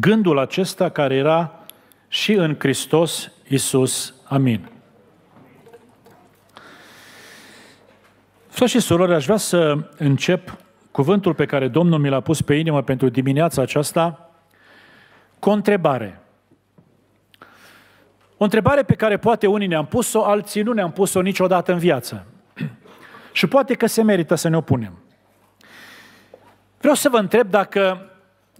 gândul acesta care era și în Hristos Isus. Amin. Frăți și surori, aș vrea să încep cuvântul pe care Domnul mi l-a pus pe inimă pentru dimineața aceasta cu o întrebare. O întrebare pe care poate unii ne-am pus-o, alții nu ne-am pus-o niciodată în viață. și poate că se merită să ne opunem. Vreau să vă întreb dacă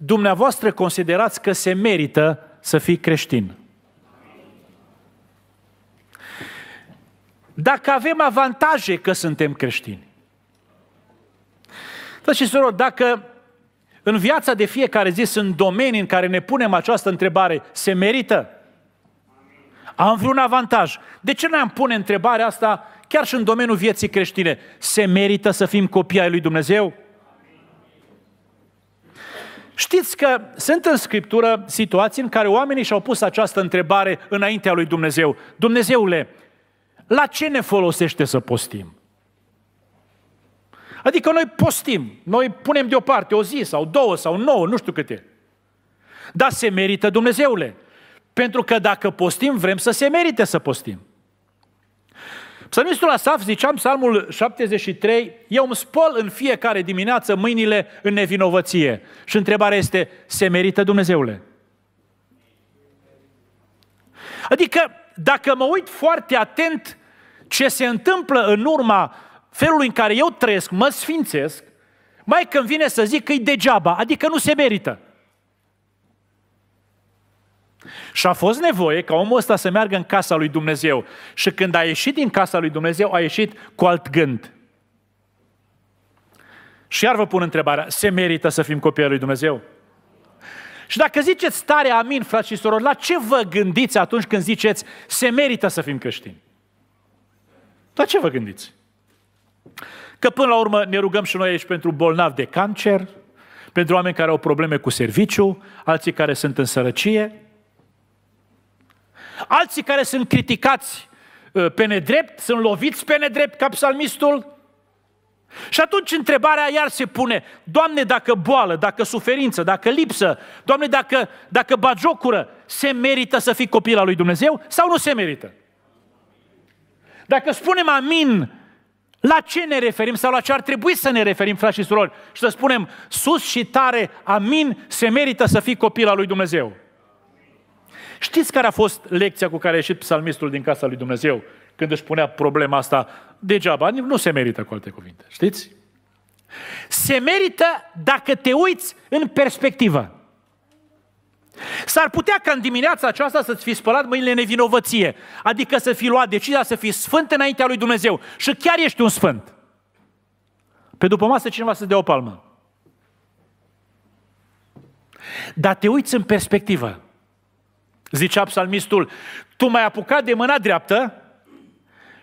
dumneavoastră considerați că se merită să fii creștin. Dacă avem avantaje că suntem creștini. Dar și soror, dacă în viața de fiecare zi sunt domenii în care ne punem această întrebare, se merită? Am vreun avantaj. De ce ne-am pune întrebarea asta chiar și în domeniul vieții creștine? Se merită să fim copii ai lui Dumnezeu? Știți că sunt în Scriptură situații în care oamenii și-au pus această întrebare înaintea lui Dumnezeu. Dumnezeule, la ce ne folosește să postim? Adică noi postim, noi punem deoparte o zi sau două sau nouă, nu știu câte. Dar se merită Dumnezeule. Pentru că dacă postim, vrem să se merite să postim. Psalmistul Asaf, ziceam, psalmul 73, eu îmi spăl în fiecare dimineață mâinile în nevinovăție. Și întrebarea este, se merită Dumnezeule? Adică, dacă mă uit foarte atent ce se întâmplă în urma felului în care eu trăiesc, mă sfințesc, mai când vine să zic că e degeaba, adică nu se merită. Și a fost nevoie ca omul ăsta să meargă în casa lui Dumnezeu. Și când a ieșit din casa lui Dumnezeu, a ieșit cu alt gând. Și iar vă pun întrebarea, se merită să fim copii lui Dumnezeu? Și dacă ziceți tare amin, frați și soror, la ce vă gândiți atunci când ziceți se merită să fim creștini? La ce vă gândiți? Că până la urmă ne rugăm și noi aici pentru bolnavi de cancer, pentru oameni care au probleme cu serviciu, alții care sunt în sărăcie, alții care sunt criticați uh, pe nedrept, sunt loviți pe nedrept ca psalmistul. Și atunci întrebarea iar se pune, Doamne, dacă boală, dacă suferință, dacă lipsă, Doamne, dacă, dacă bagiocură, se merită să fii copil al lui Dumnezeu sau nu se merită? Dacă spunem amin, la ce ne referim sau la ce ar trebui să ne referim, frați și surori? Și să spunem sus și tare, amin, se merită să fii copil al lui Dumnezeu. Știți care a fost lecția cu care a ieșit psalmistul din casa lui Dumnezeu când își punea problema asta degeaba? Nu se merită cu alte cuvinte, știți? Se merită dacă te uiți în perspectivă. S-ar putea ca în dimineața aceasta să-ți fi spălat mâinile nevinovăție, adică să fi luat decizia să fii sfânt înaintea lui Dumnezeu și chiar ești un sfânt. Pe după masă cineva să dea o palmă. Dar te uiți în perspectivă. Zicea psalmistul, tu m-ai apucat de mâna dreaptă,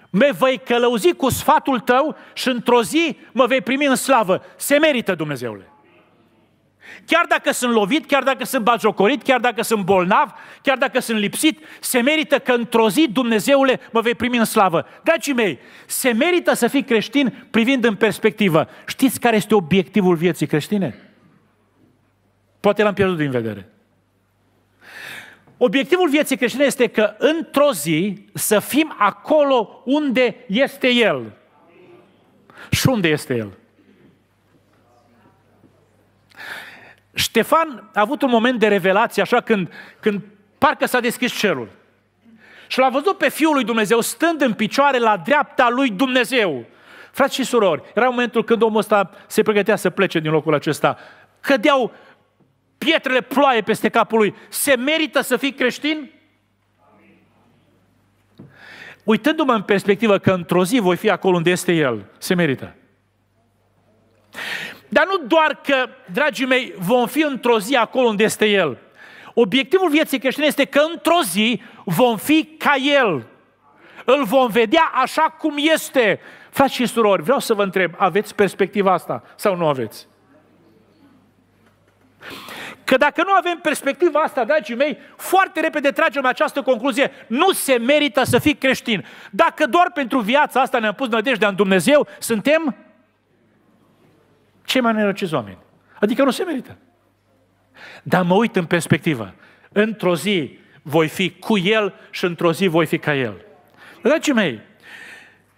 mă vei călăuzi cu sfatul tău și într-o zi mă vei primi în slavă. Se merită, Dumnezeule. Chiar dacă sunt lovit, chiar dacă sunt bagiocorit, chiar dacă sunt bolnav, chiar dacă sunt lipsit, se merită că într-o zi, Dumnezeule, mă vei primi în slavă. Dragii mei, se merită să fii creștin privind în perspectivă. Știți care este obiectivul vieții creștine? Poate l-am pierdut din vedere. Obiectivul vieții creștine este că într-o zi să fim acolo unde este El. Și unde este El? Ștefan a avut un moment de revelație, așa când, când parcă s-a deschis cerul. Și l-a văzut pe Fiul lui Dumnezeu stând în picioare la dreapta lui Dumnezeu. Frați și surori, era momentul când omul ăsta se pregătea să plece din locul acesta. Cădeau pietrele ploaie peste capul lui, se merită să fii creștin? Uitându-mă în perspectivă că într-o zi voi fi acolo unde este El, se merită. Dar nu doar că, dragii mei, vom fi într-o zi acolo unde este El. Obiectivul vieții creștine este că într-o zi vom fi ca El. Îl vom vedea așa cum este. Frați și surori, vreau să vă întreb, aveți perspectiva asta sau nu aveți? Că dacă nu avem perspectiva asta, dragii mei, foarte repede tragem această concluzie. Nu se merită să fii creștin. Dacă doar pentru viața asta ne-am pus nădejdea în Dumnezeu, suntem cei mai nerăciți oameni. Adică nu se merită. Dar mă uit în perspectivă. Într-o zi voi fi cu El și într-o zi voi fi ca El. Dragii mei,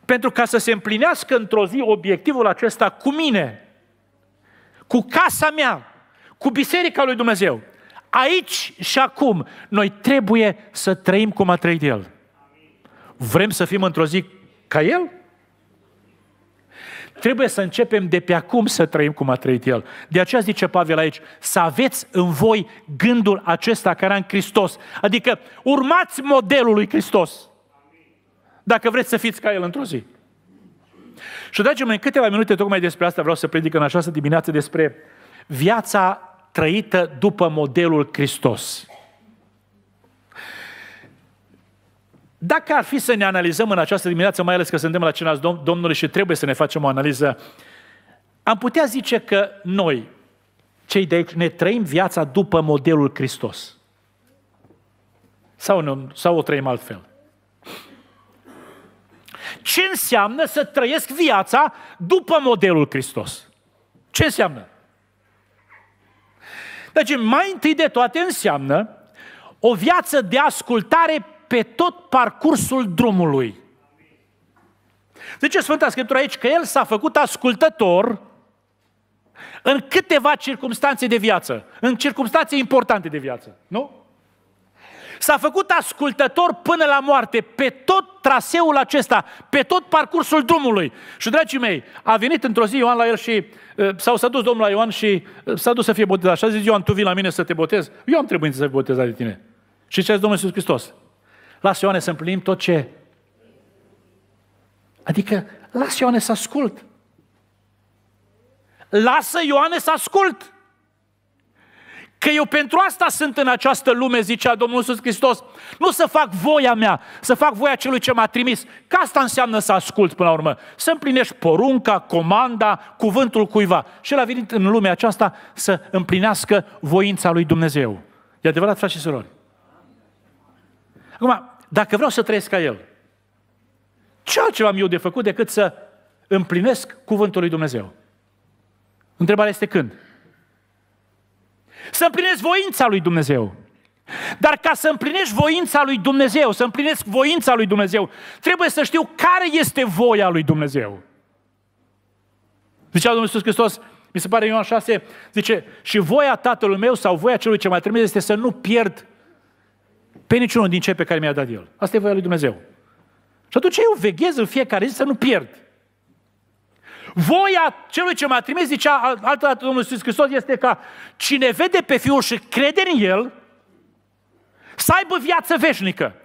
pentru ca să se împlinească într-o zi obiectivul acesta cu mine, cu casa mea, cu biserica lui Dumnezeu. Aici și acum noi trebuie să trăim cum a trăit El. Vrem să fim într-o zi ca El? Trebuie să începem de pe acum să trăim cum a trăit El. De aceea zice Pavel aici, să aveți în voi gândul acesta care are în Hristos. Adică urmați modelul lui Hristos. Dacă vreți să fiți ca El într-o zi. Și dragii mei, câteva minute tocmai despre asta vreau să predic în această dimineață despre viața trăită după modelul Hristos. Dacă ar fi să ne analizăm în această dimineață, mai ales că suntem la cena Domnului și trebuie să ne facem o analiză, am putea zice că noi, cei de aici, ne trăim viața după modelul Hristos. Sau, nu, sau o trăim altfel. Ce înseamnă să trăiesc viața după modelul Hristos? Ce înseamnă? Deci, mai întâi de toate înseamnă o viață de ascultare pe tot parcursul drumului. Zice Sfânta Scriptură aici că el s-a făcut ascultător în câteva circunstanțe de viață, în circunstanțe importante de viață, nu? S-a făcut ascultător până la moarte pe tot traseul acesta, pe tot parcursul drumului. Și, dragii mei, a venit într-o zi Ioan la el și uh, sau s-a dus Domnul la Ioan și uh, s-a dus să fie botezat. Și a zis, Ioan, tu vii la mine să te botez? Eu am trebuit să fiu botezat de tine. Și ce a zis Domnul Iisus Hristos? Lasă Ioane să împlinim tot ce... Adică, lasă Ioane să ascult. Lasă Ioane să ascult. Că eu pentru asta sunt în această lume, zicea Domnul Iisus Hristos. Nu să fac voia mea, să fac voia celui ce m-a trimis. Că asta înseamnă să ascult până la urmă. Să împlinești porunca, comanda, cuvântul cuiva. Și el a venit în lumea aceasta să împlinească voința lui Dumnezeu. E adevărat, frate și surori? Acum, dacă vreau să trăiesc ca el, ce altceva am eu de făcut decât să împlinesc cuvântul lui Dumnezeu? Întrebarea este când? Să împlinesc voința lui Dumnezeu. Dar ca să împlinești voința lui Dumnezeu, să împlinesc voința lui Dumnezeu, trebuie să știu care este voia lui Dumnezeu. Zicea Domnul Iisus Hristos, mi se pare Ioan 6, zice, și voia tatălui meu sau voia celui ce mai trimis este să nu pierd pe niciunul din cei pe care mi-a dat el. Asta e voia lui Dumnezeu. Și atunci eu veghez în fiecare zi să nu pierd. Voia celui ce m-a trimis, zicea altă dată Domnul Iisus Hristos, este ca cine vede pe Fiul și crede în El, să aibă viață veșnică.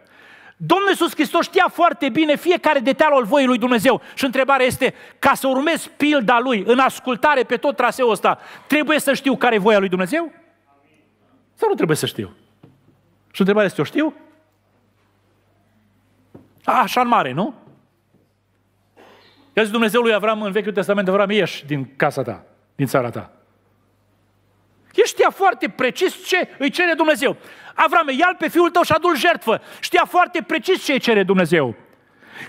Domnul Iisus Hristos știa foarte bine fiecare detaliu al voii lui Dumnezeu și întrebarea este, ca să urmez pilda lui în ascultare pe tot traseul ăsta, trebuie să știu care e voia lui Dumnezeu? Sau nu trebuie să știu? Și întrebarea este, o știu? Așa în mare, nu? I-a zis Dumnezeu lui Avram în Vechiul Testament, Avram, ieși din casa ta, din țara ta. El știa foarte precis ce îi cere Dumnezeu. Avram, ia pe fiul tău și adul jertfă. Știa foarte precis ce îi cere Dumnezeu.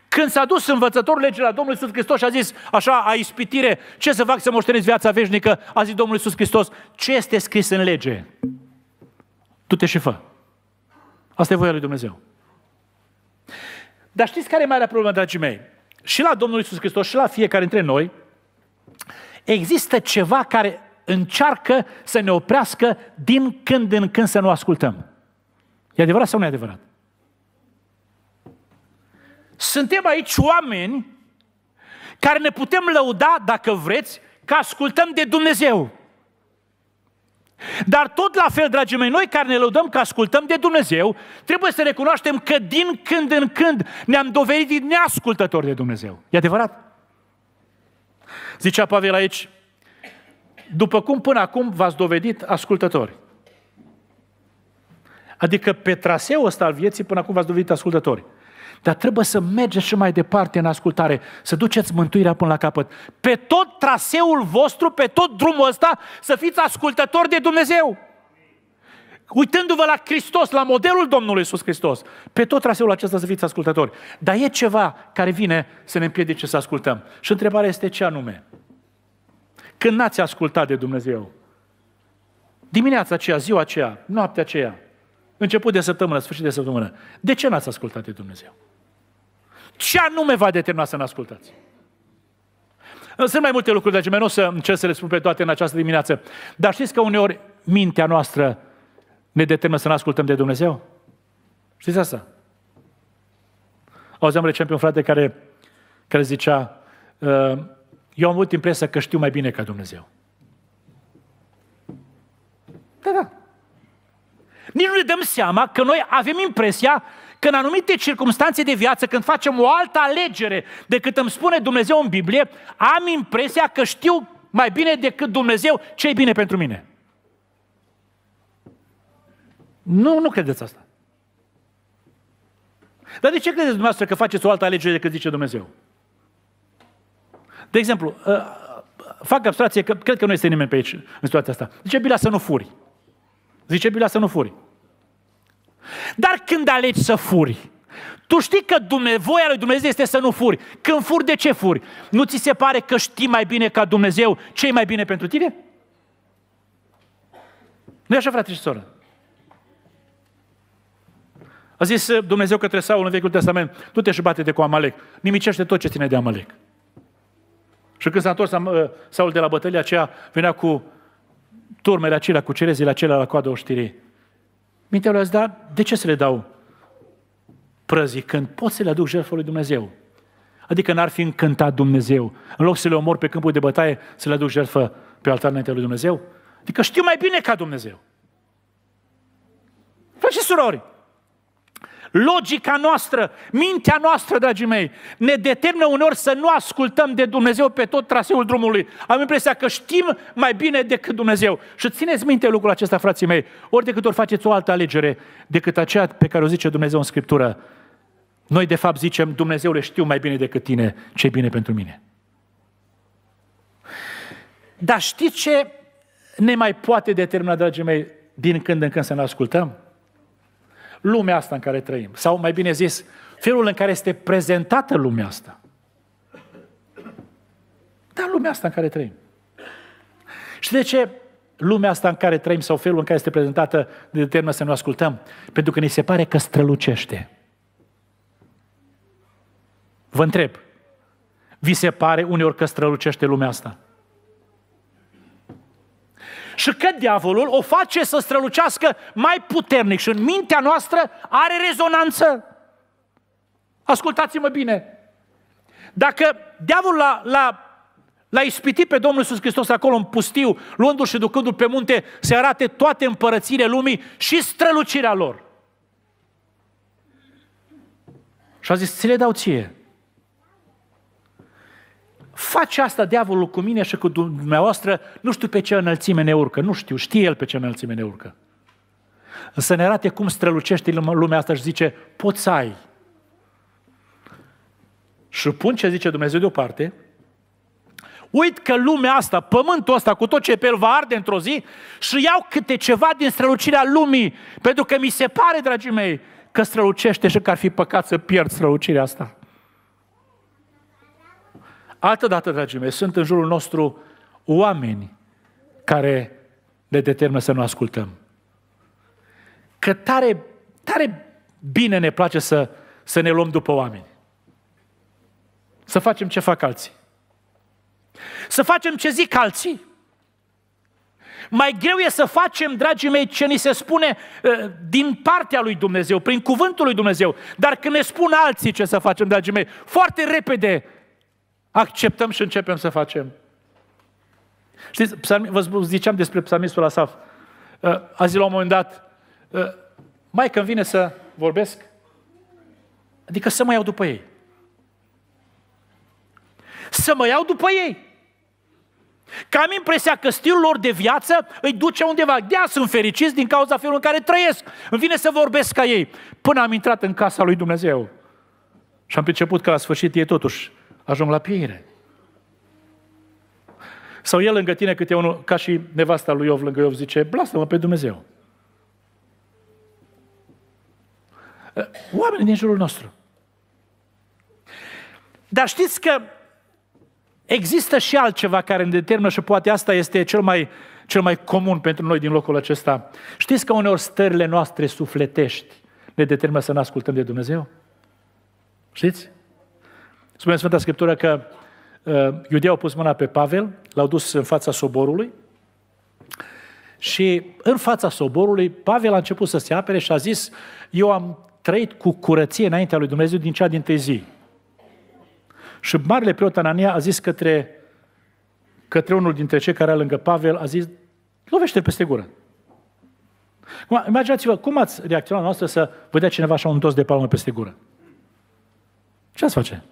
Când s-a dus învățătorul legii la Domnul Iisus Hristos și a zis, așa, a ispitire, ce să fac să moștenesc viața veșnică, a zis Domnul Iisus Hristos, ce este scris în lege? Tu te și fă. Asta e voia lui Dumnezeu. Dar știți care e marea problemă, dragii mei? și la Domnul Isus Hristos și la fiecare dintre noi, există ceva care încearcă să ne oprească din când în când să nu ascultăm. E adevărat sau nu e adevărat? Suntem aici oameni care ne putem lăuda, dacă vreți, că ascultăm de Dumnezeu. Dar tot la fel, dragii mei, noi care ne lăudăm că ascultăm de Dumnezeu, trebuie să recunoaștem că din când în când ne-am dovedit neascultători de Dumnezeu. E adevărat? Zicea Pavel aici, după cum până acum v-ați dovedit ascultători. Adică pe traseul ăsta al vieții până acum v-ați dovedit ascultători. Dar trebuie să mergeți și mai departe în ascultare, să duceți mântuirea până la capăt. Pe tot traseul vostru, pe tot drumul ăsta, să fiți ascultători de Dumnezeu. Uitându-vă la Hristos, la modelul Domnului Iisus Hristos, pe tot traseul acesta să fiți ascultători. Dar e ceva care vine să ne împiedice să ascultăm. Și întrebarea este ce anume? Când n-ați ascultat de Dumnezeu? Dimineața aceea, ziua aceea, noaptea aceea, început de săptămână, sfârșit de săptămână. De ce n-ați ascultat de Dumnezeu? Ce anume va determina să ne ascultați? Sunt mai multe lucruri, dragii mei, nu o să încerc să le spun pe toate în această dimineață. Dar știți că uneori mintea noastră ne determină să ne ascultăm de Dumnezeu? Știți asta? Auzeam recent pe un frate care, care zicea, ă, eu am avut impresia că știu mai bine ca Dumnezeu. Da, da. Nici nu ne dăm seama că noi avem impresia că în anumite circunstanțe de viață, când facem o altă alegere decât îmi spune Dumnezeu în Biblie, am impresia că știu mai bine decât Dumnezeu ce e bine pentru mine. Nu, nu credeți asta. Dar de ce credeți dumneavoastră că faceți o altă alegere decât zice Dumnezeu? De exemplu, ă, fac abstracție, că cred că nu este nimeni pe aici în situația asta. Zice Biblia să nu furi. Zice Biblia să nu furi. Dar când alegi să furi, tu știi că voia lui Dumnezeu este să nu furi. Când furi, de ce furi? Nu ți se pare că știi mai bine ca Dumnezeu ce e mai bine pentru tine? nu așa, frate și soră? A zis eh, Dumnezeu către Saul în Vechiul Testament, tu te și bate de cu Amalek, nimicește tot ce ține de Amalek. Și când s-a întors eh, Saul de la bătălia aceea, venea cu turmele acelea, cu cerezile acelea la coadă oștirii. Minte le da. De ce să le dau prăzi când pot să le aduc jertfă lui Dumnezeu? Adică n-ar fi încântat Dumnezeu. În loc să le omor pe câmpul de bătaie, să le aduc jertfă pe altar înainte lui Dumnezeu? Adică știu mai bine ca Dumnezeu. Frate și surori, logica noastră, mintea noastră, dragii mei, ne determină uneori să nu ascultăm de Dumnezeu pe tot traseul drumului. Am impresia că știm mai bine decât Dumnezeu. Și țineți minte lucrul acesta, frații mei, ori de câte ori faceți o altă alegere decât aceea pe care o zice Dumnezeu în Scriptură. Noi, de fapt, zicem, Dumnezeule, știu mai bine decât tine ce e bine pentru mine. Dar știți ce ne mai poate determina, dragii mei, din când în când să ne ascultăm? lumea asta în care trăim. Sau, mai bine zis, felul în care este prezentată lumea asta. Da, lumea asta în care trăim. Și de ce lumea asta în care trăim sau felul în care este prezentată de determină să nu ascultăm? Pentru că ne se pare că strălucește. Vă întreb, vi se pare uneori că strălucește lumea asta? și că diavolul o face să strălucească mai puternic și în mintea noastră are rezonanță. Ascultați-mă bine. Dacă diavolul l-a, l-a, l-a ispitit pe Domnul Iisus Hristos acolo în pustiu, luându-l și ducându-l pe munte, se arate toate împărățirile lumii și strălucirea lor. Și a zis, ți le dau ție. Face asta diavolul cu mine și cu dumneavoastră, nu știu pe ce înălțime ne urcă, nu știu, știe el pe ce înălțime ne urcă. Să ne arate cum strălucește lumea asta și zice, poți să ai. Și pun ce zice Dumnezeu deoparte, uit că lumea asta, pământul ăsta cu tot ce pe el va arde într-o zi și iau câte ceva din strălucirea lumii, pentru că mi se pare, dragii mei, că strălucește și că ar fi păcat să pierd strălucirea asta. Altă dată, dragii mei, sunt în jurul nostru oameni care ne determină să nu ascultăm. Că tare, tare bine ne place să, să ne luăm după oameni. Să facem ce fac alții. Să facem ce zic alții. Mai greu e să facem, dragii mei, ce ni se spune ă, din partea lui Dumnezeu, prin cuvântul lui Dumnezeu. Dar când ne spun alții ce să facem, dragii mei, foarte repede Acceptăm și începem să facem. Știți, psalmi, vă ziceam despre psalmistul Asaf. Uh, azi la un moment dat, uh, mai când vine să vorbesc, adică să mă iau după ei. Să mă iau după ei. Că am impresia că stilul lor de viață îi duce undeva. de sunt fericiți din cauza felului în care trăiesc. Îmi vine să vorbesc ca ei. Până am intrat în casa lui Dumnezeu. Și am priceput că la sfârșit ei totuși ajung la piere. Sau el lângă tine câte unul, ca și nevasta lui Iov lângă Iov, zice, blastă-mă pe Dumnezeu. Oamenii din jurul nostru. Dar știți că există și altceva care ne determină și poate asta este cel mai, cel mai comun pentru noi din locul acesta. Știți că uneori stările noastre sufletești ne determină să ne ascultăm de Dumnezeu? Știți? Spune Sfânta Scriptură că uh, iudeii au pus mâna pe Pavel, l-au dus în fața soborului și în fața soborului Pavel a început să se apere și a zis eu am trăit cu curăție înaintea lui Dumnezeu din cea din zi. Și marele preot Anania a zis către, către unul dintre cei care era lângă Pavel, a zis, lovește peste gură. imaginați-vă, cum ați reacționat noastră să vă dea cineva așa un dos de palmă peste gură? Ce ați face?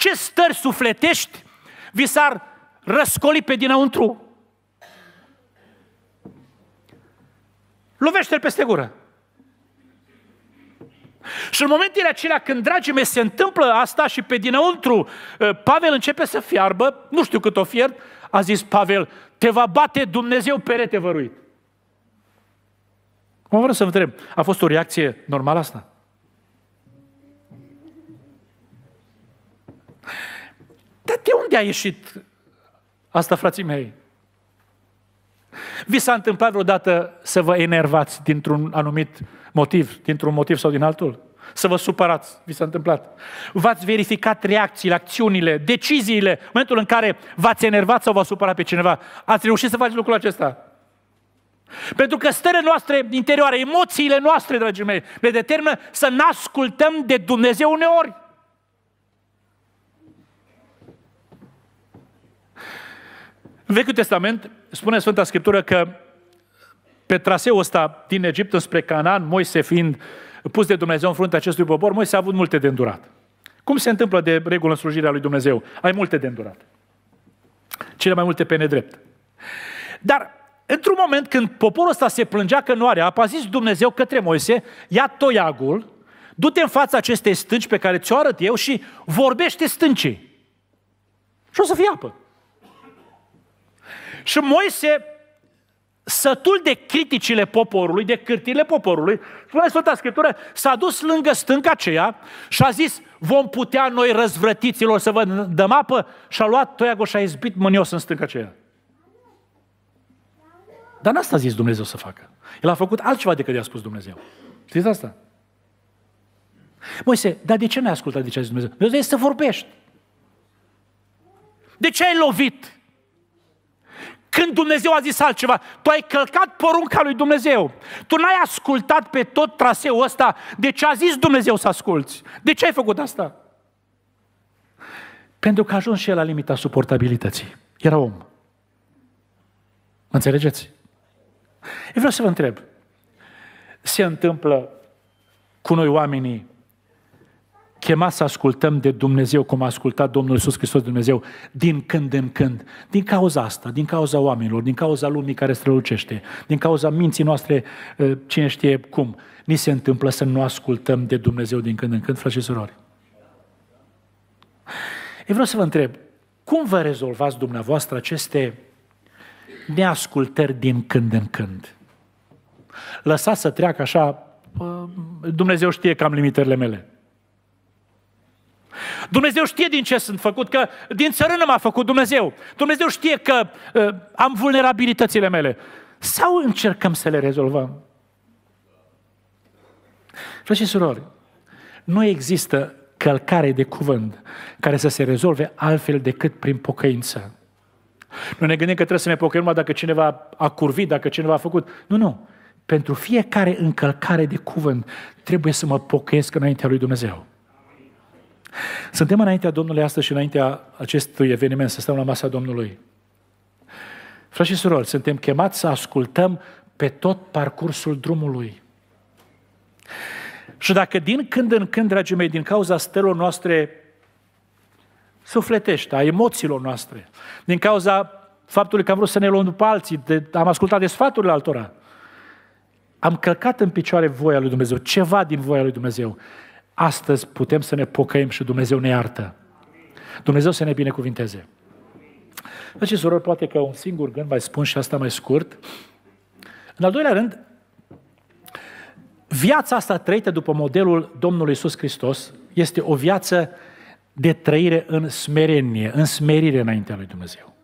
ce stări sufletești vi s-ar răscoli pe dinăuntru. Lovește-l peste gură. Și în momentele acelea când, dragii mei, se întâmplă asta și pe dinăuntru, ă, Pavel începe să fiarbă, nu știu cât o fiert, a zis Pavel, te va bate Dumnezeu perete văruit. Mă vreau să întreb, a fost o reacție normală asta? Dar de unde a ieșit asta, frații mei? Vi s-a întâmplat vreodată să vă enervați dintr-un anumit motiv, dintr-un motiv sau din altul? Să vă supărați, vi s-a întâmplat. V-ați verificat reacțiile, acțiunile, deciziile, în momentul în care v-ați enervat sau v-ați supărat pe cineva. Ați reușit să faceți lucrul acesta? Pentru că stările noastre interioare, emoțiile noastre, dragii mei, ne determină să ne ascultăm de Dumnezeu uneori. În Vechiul Testament spune Sfânta Scriptură că pe traseul ăsta din Egipt înspre Canaan, Moise fiind pus de Dumnezeu în fruntea acestui popor, Moise a avut multe de îndurat. Cum se întâmplă de regulă în slujirea lui Dumnezeu? Ai multe de îndurat. Cele mai multe pe nedrept. Dar într-un moment când poporul ăsta se plângea că nu are apă, a zis Dumnezeu către Moise, ia toiagul, du-te în fața acestei stânci pe care ți-o arăt eu și vorbește stâncii. Și o să fie apă. Și Moise, sătul de criticile poporului, de cârtile poporului, spune Sfânta Scriptură, s-a dus lângă stânca aceea și a zis, vom putea noi răzvrătiților să vă dăm apă? Și a luat toiagul și a izbit mânios în stânca aceea. Dar n-asta a zis Dumnezeu să facă. El a făcut altceva decât i-a spus Dumnezeu. Știți asta? Moise, dar de ce n-ai ascultat de ce a zis Dumnezeu? Dumnezeu este să vorbești. De ce ai lovit? Când Dumnezeu a zis altceva, tu ai călcat porunca lui Dumnezeu. Tu n-ai ascultat pe tot traseul ăsta de ce a zis Dumnezeu să asculți. De ce ai făcut asta? Pentru că a ajuns și el la limita suportabilității. Era om. Mă înțelegeți? Eu vreau să vă întreb. Se întâmplă cu noi oamenii chema să ascultăm de Dumnezeu cum a ascultat Domnul Iisus Hristos Dumnezeu din când în când. Din cauza asta, din cauza oamenilor, din cauza lumii care strălucește, din cauza minții noastre, ă, cine știe cum, ni se întâmplă să nu ascultăm de Dumnezeu din când în când, frate și surori. Eu vreau să vă întreb, cum vă rezolvați dumneavoastră aceste neascultări din când în când? Lăsați să treacă așa, ă, Dumnezeu știe că am limitările mele. Dumnezeu știe din ce sunt făcut, că din țărână m-a făcut Dumnezeu. Dumnezeu știe că uh, am vulnerabilitățile mele. Sau încercăm să le rezolvăm? Frate și surori, nu există călcare de cuvânt care să se rezolve altfel decât prin pocăință. Nu ne gândim că trebuie să ne pocăim numai dacă cineva a curvit, dacă cineva a făcut. Nu, nu. Pentru fiecare încălcare de cuvânt trebuie să mă pocăiesc înaintea lui Dumnezeu. Suntem înaintea Domnului astăzi și înaintea acestui eveniment, să stăm la masa Domnului. Frați și surori, suntem chemați să ascultăm pe tot parcursul drumului. Și dacă din când în când, dragii mei, din cauza stărilor noastre sufletești, a emoțiilor noastre, din cauza faptului că am vrut să ne luăm după alții, de, am ascultat de sfaturile altora, am călcat în picioare voia lui Dumnezeu, ceva din voia lui Dumnezeu astăzi putem să ne pocăim și Dumnezeu ne iartă. Dumnezeu să ne binecuvinteze. Deci, și surori, poate că un singur gând mai spun și asta mai scurt. În al doilea rând, viața asta trăită după modelul Domnului Isus Hristos este o viață de trăire în smerenie, în smerire înaintea lui Dumnezeu.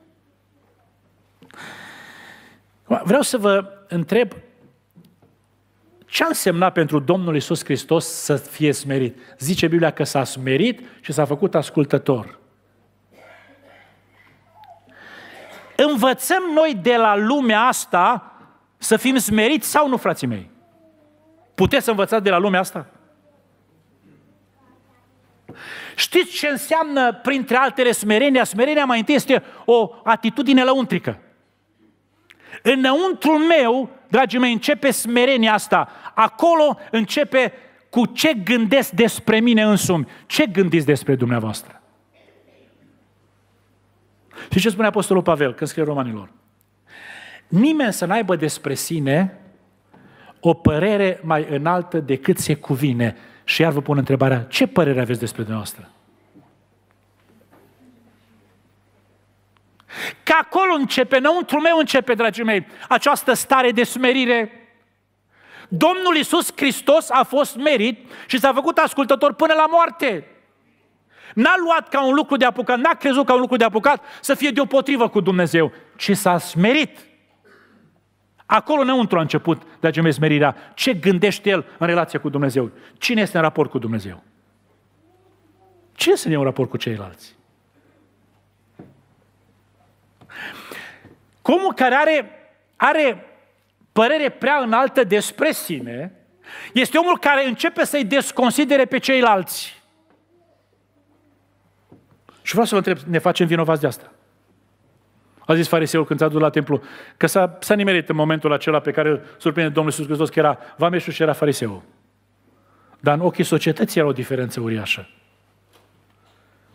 Vreau să vă întreb ce a însemnat pentru Domnul Isus Hristos să fie smerit? Zice Biblia că s-a smerit și s-a făcut ascultător. Învățăm noi de la lumea asta să fim smeriți sau nu, frații mei? Puteți să învățați de la lumea asta? Știți ce înseamnă, printre altele, smerenia? Smerenia mai întâi este o atitudine lăuntrică. Înăuntru meu, dragii mei, începe smerenia asta. Acolo începe cu ce gândesc despre mine însumi. Ce gândiți despre dumneavoastră? Și ce spune Apostolul Pavel când scrie romanilor? Nimeni să n-aibă despre sine o părere mai înaltă decât se cuvine. Și iar vă pun întrebarea, ce părere aveți despre dumneavoastră? Că acolo începe, înăuntru meu începe, dragii mei, această stare de smerire. Domnul Iisus Hristos a fost merit și s-a făcut ascultător până la moarte. N-a luat ca un lucru de apucat, n-a crezut ca un lucru de apucat să fie deopotrivă cu Dumnezeu, ci s-a smerit. Acolo înăuntru a început, dragii mei, smerirea. Ce gândește el în relație cu Dumnezeu? Cine este în raport cu Dumnezeu? Cine este în raport cu ceilalți? Omul care are, are părere prea înaltă despre sine este omul care începe să-i desconsidere pe ceilalți. Și vreau să vă întreb, ne facem vinovați de asta? A zis fariseul când s-a dus la templu, că s-a, s-a nimerit în momentul acela pe care îl surprinde Domnul Iisus Hristos, că era vameșul și era fariseul. Dar în ochii societății era o diferență uriașă.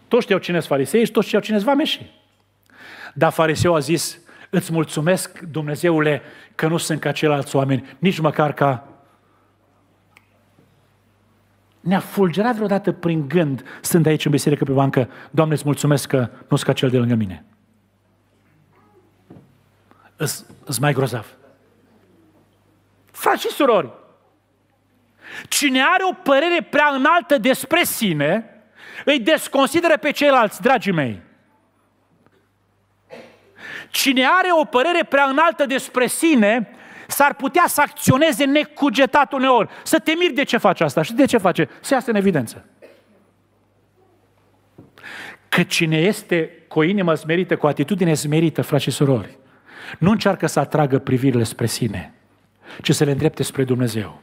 Toți știau cine sunt farisei și toți știau cine sunt vameșii. Dar fariseul a zis, Îți mulțumesc, Dumnezeule, că nu sunt ca ceilalți oameni, nici măcar ca... Ne-a fulgerat vreodată prin gând, sunt aici în biserică pe bancă, Doamne, îți mulțumesc că nu sunt ca cel de lângă mine. Îți mai grozav. Frați și surori, cine are o părere prea înaltă despre sine, îi desconsideră pe ceilalți, dragii mei. Cine are o părere prea înaltă despre sine, s-ar putea să acționeze necugetat uneori. Să te miri de ce face asta. Și de ce face? Să iasă în evidență. Că cine este cu o inimă smerită, cu atitudine smerită, frați și surori, nu încearcă să atragă privirile spre sine, ci să le îndrepte spre Dumnezeu.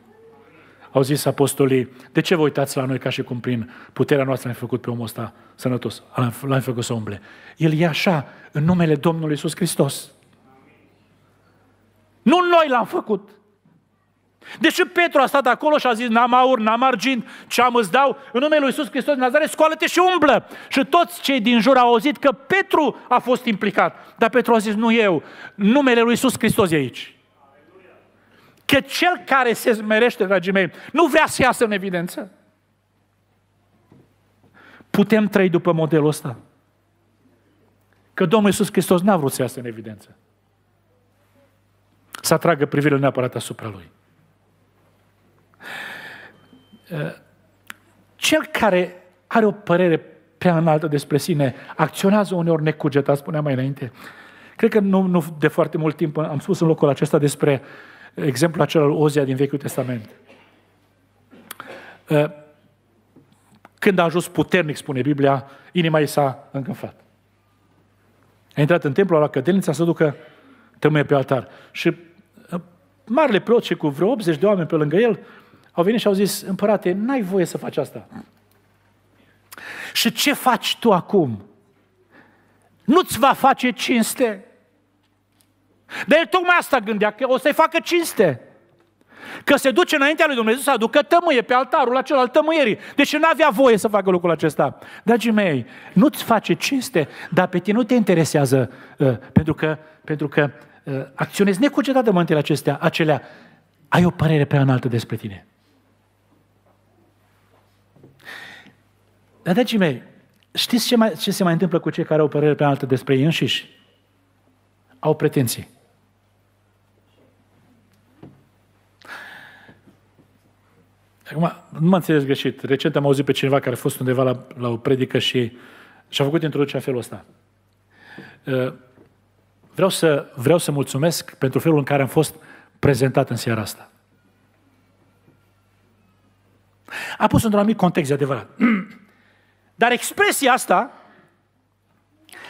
Au zis apostolii, de ce vă uitați la noi ca și cum prin puterea noastră l-am făcut pe omul ăsta sănătos, l-am făcut să umble? El e așa, în numele Domnului Iisus Hristos. Nu noi l-am făcut. Deși deci Petru a stat acolo și a zis, n-am aur, n-am argint, ce am îți dau, în numele lui Iisus Hristos din Nazaret, scoală-te și umblă. Și toți cei din jur au auzit că Petru a fost implicat. Dar Petru a zis, nu eu, numele lui Iisus Hristos e aici că cel care se smerește, dragii mei, nu vrea să iasă în evidență. Putem trăi după modelul ăsta. Că Domnul Iisus Hristos n-a vrut să iasă în evidență. Să atragă privirea neapărat asupra Lui. Eh, cel care are o părere prea înaltă despre sine, acționează uneori necugetat, spuneam mai înainte. Cred că nu, nu de foarte mult timp am spus în locul acesta despre uh, exemplul acela lui Ozia din Vechiul Testament. Uh, când a ajuns puternic, spune Biblia, inima ei s-a încânfat. A intrat în templu, a luat cădelnița să ducă tămâie pe altar. Și uh, marele preoți cu vreo 80 de oameni pe lângă el au venit și au zis, împărate, n-ai voie să faci asta. Și ce faci tu acum? Nu-ți va face cinste. De el tocmai asta gândea, că o să-i facă cinste. Că se duce înaintea lui Dumnezeu să aducă tămâie pe altarul acela al tămâierii. Deci nu avea voie să facă lucrul acesta. Dragii mei, nu-ți face cinste, dar pe tine nu te interesează, uh, pentru că, pentru că uh, acționezi necugetat de mântele acestea, acelea. Ai o părere prea înaltă despre tine. Dar, dragii mei, știți ce, mai, ce se mai întâmplă cu cei care au părere prea înaltă despre ei înșiși? Au pretenții. Acum, nu mă înțeles greșit. Recent am auzit pe cineva care a fost undeva la, la o predică și și-a făcut introducerea în felul ăsta. Uh, vreau să, vreau să mulțumesc pentru felul în care am fost prezentat în seara asta. A pus într-un anumit context, de adevărat. Dar expresia asta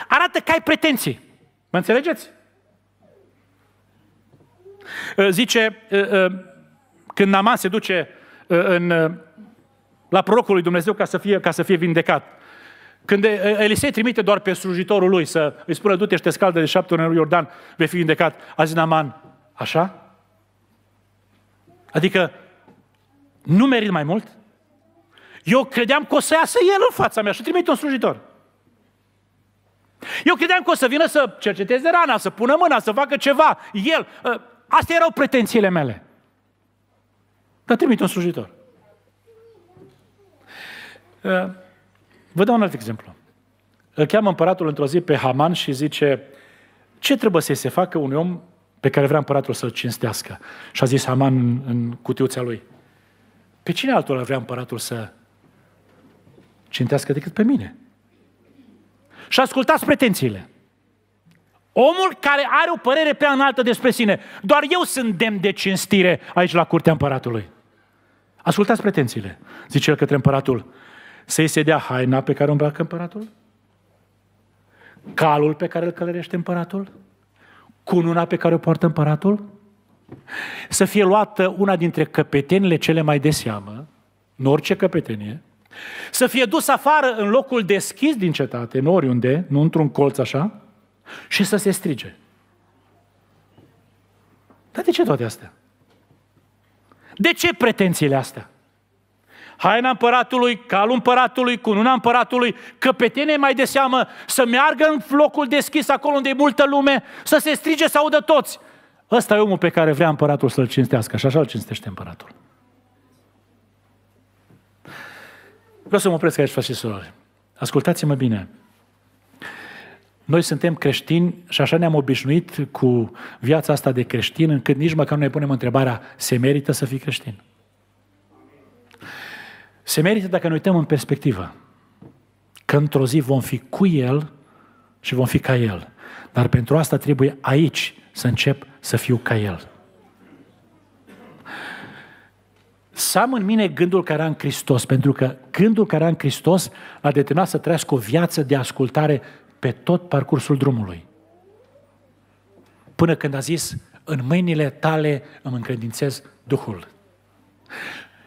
arată că ai pretenții. Mă înțelegeți? Uh, zice, uh, când Naman se duce în, la prorocul lui Dumnezeu ca să fie, ca să fie vindecat. Când Elisei trimite doar pe slujitorul lui să îi spună, du-te și te scaldă de șapte ori în Iordan, vei fi vindecat. A zis Naman, așa? Adică, nu merit mai mult? Eu credeam că o să iasă el în fața mea și trimite un slujitor. Eu credeam că o să vină să cerceteze rana, să pună mâna, să facă ceva. El. Ă, astea erau pretențiile mele. Dar trimite un slujitor. Ă, vă dau un alt exemplu. Îl cheamă împăratul într-o zi pe Haman și zice ce trebuie să se facă un om pe care vrea împăratul să-l cinstească? Și a zis Haman în, cutiuța lui. Pe cine altul vrea împăratul să cintească decât pe mine? Și ascultați pretențiile. Omul care are o părere prea înaltă despre sine. Doar eu sunt demn de cinstire aici la curtea împăratului. Ascultați pretențiile. Zice el către împăratul, să-i se dea haina pe care o îmbracă împăratul? Calul pe care îl călărește împăratul? Cununa pe care o poartă împăratul? Să fie luată una dintre căpetenile cele mai de seamă, în orice căpetenie, să fie dus afară în locul deschis din cetate, în oriunde, nu într-un colț așa, și să se strige. Dar de ce toate astea? De ce pretențiile astea? haina împăratului, calul împăratului, cununa împăratului, căpetenie mai de seamă, să meargă în locul deschis acolo unde e multă lume, să se strige, să audă toți. Ăsta e omul pe care vrea împăratul să-l cinstească și așa îl cinstește împăratul. Vreau să mă opresc aici, frate și surori. Ascultați-mă bine. Noi suntem creștini și așa ne-am obișnuit cu viața asta de creștin, încât nici măcar nu ne punem întrebarea, se merită să fii creștin? Se merită dacă ne uităm în perspectivă. Că într-o zi vom fi cu El și vom fi ca El. Dar pentru asta trebuie aici să încep să fiu ca El. Să am în mine gândul care am Hristos, pentru că gândul care am Hristos l-a determinat să trăiască o viață de ascultare pe tot parcursul drumului. Până când a zis, în mâinile tale îmi încredințez Duhul.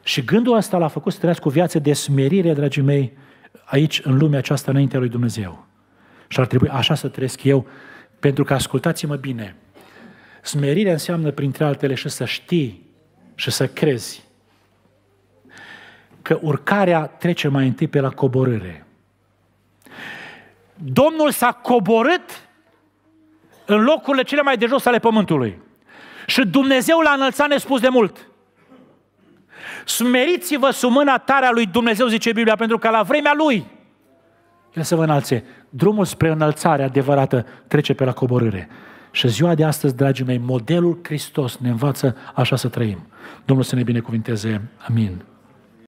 Și gândul ăsta l-a făcut să trăiască o viață de smerire, dragii mei, aici, în lumea aceasta, înaintea lui Dumnezeu. Și ar trebui așa să trăiesc eu, pentru că, ascultați-mă bine, smerirea înseamnă, printre altele, și să știi și să crezi că urcarea trece mai întâi pe la coborâre. Domnul s-a coborât în locurile cele mai de jos ale pământului. Și Dumnezeu l-a înălțat nespus de mult. Smeriți-vă sub mâna tare a lui Dumnezeu, zice Biblia, pentru că la vremea lui el să vă înalțe. Drumul spre înălțare adevărată trece pe la coborâre. Și ziua de astăzi, dragii mei, modelul Hristos ne învață așa să trăim. Domnul să ne binecuvinteze. Amin.